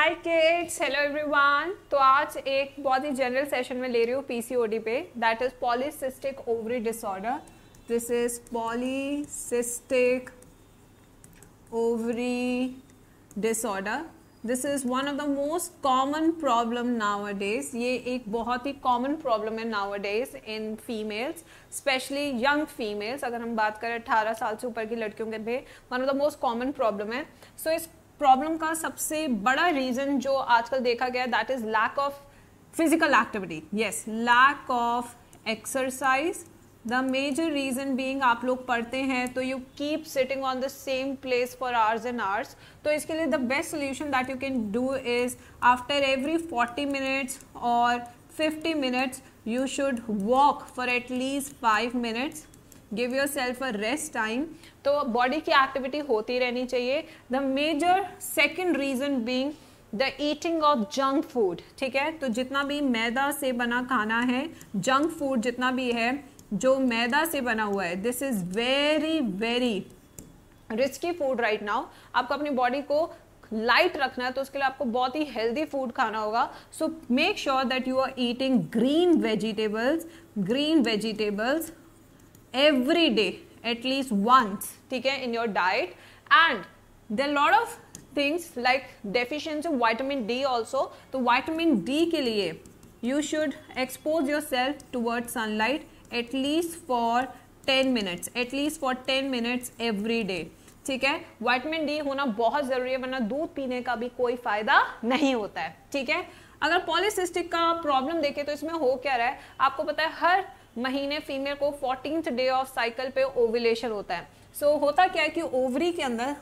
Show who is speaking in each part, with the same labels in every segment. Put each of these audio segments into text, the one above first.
Speaker 1: हाय kids hello everyone तो आज एक बहुत ही जनरल सेशन में ले रही हूँ पीसीओडी पे that is polycystic ovary disorder this is polycystic ovary disorder this is one of the most common problem nowadays ये एक बहुत ही कॉमन प्रॉब्लम है nowadays in females specially young females अगर हम बात करें अट्ठारह साल से ऊपर की लड़कियों के भी one of the most common problem है सो so, इस प्रॉब्लम का सबसे बड़ा रीज़न जो आजकल देखा गया that is lack of physical activity yes lack of exercise the major reason being आप लोग पढ़ते हैं तो you keep sitting on the same place for hours and hours तो इसके लिए the best solution that you can do is after every forty minutes और fifty minutes you should walk for at least five minutes give yourself a rest time तो body की activity होती रहनी चाहिए the major second reason being the eating of junk food ठीक है तो जितना भी मैदा से बना खाना है जंक फूड जितना भी है जो मैदा से बना हुआ है this is very very risky food right now आपको अपनी बॉडी को लाइट रखना है तो उसके लिए आपको बहुत ही हेल्दी फूड खाना होगा so make sure that you are eating green vegetables green vegetables every day at least least once ठीक है in your diet and they lot of things like deficiency vitamin D also तो vitamin D के लिए you should expose yourself toward sunlight at least for ten minutes at least for ten minutes every day ठीक है vitamin D होना बहुत जरूरी है वरना दूध पीने का भी कोई फायदा नहीं होता है ठीक है अगर पॉलिसिस्टिक का प्रॉब्लम देखें तो इसमें हो क्या रहा है आपको पता है हर महीने फीमेल को फोर्टीन डे ऑफ साइकिल पे ओविलेशन होता है सो so, होता क्या है कि ओवरी के अंदर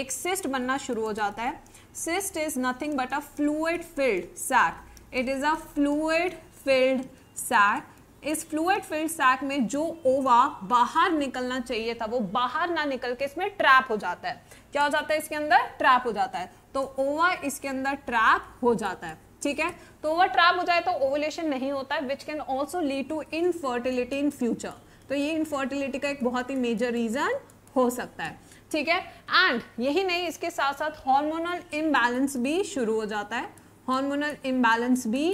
Speaker 1: एक सिस्ट बनना शुरू हो जाता है cyst is nothing but a fluid filled sac it is a fluid filled sac इस फ्लूड फिल्ड सैक में जो ओवा बाहर निकलना चाहिए था वो बाहर ना निकल के इसमें ट्रैप हो जाता है क्या हो जाता है इसके अंदर ट्रैप हो जाता है तो ओवा इसके अंदर ट्रैप हो जाता है ठीक है तो ओवर ट्रैप हो जाए तो ओवुलेशन नहीं होता है which can also lead to infertility in future तो ये इनफर्टिलिटी का एक बहुत ही मेजर रीज़न हो सकता है ठीक है एंड यही नहीं इसके साथ साथ हॉर्मोनल इम्बैलेंस भी शुरू हो जाता है हॉर्मोनल इम्बैलेंस भी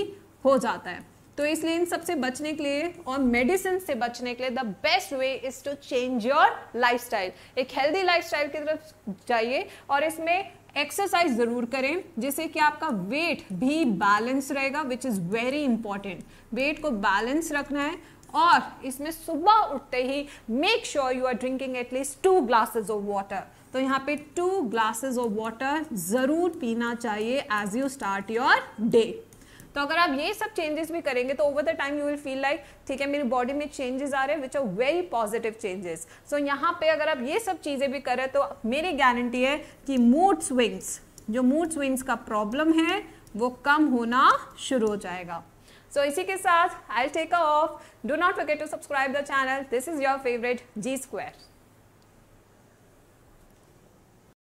Speaker 1: हो जाता है तो इसलिए इन सबसे बचने के लिए और मेडिसिन से बचने के लिए the best way is to change your style एक हेल्दी स्टाइल की तरफ जाइए और इसमें एक्सरसाइज जरूर करें जिससे कि आपका वेट भी बैलेंस रहेगा which is very important weight को बैलेंस रखना है और इसमें सुबह उठते ही make sure you are drinking at least two glasses of water तो यहाँ पे टू ग्लासेस ऑफ वाटर ज़रूर पीना चाहिए as you start your day तो अगर आप ये सब चेंजेस भी करेंगे तो over the time you will feel like ठीक है मेरी बॉडी में चेंजेस आ रहे हैं which are very positive changes so यहाँ पे अगर आप ये सब चीज़ें भी करें तो मेरी गारंटी है कि मूड स्विंग्स जो मूड स्विंग्स का प्रॉब्लम है वो कम होना शुरू हो जाएगा सो so, इसी के साथ I take off do not forget to subscribe the channel this is your favourite G square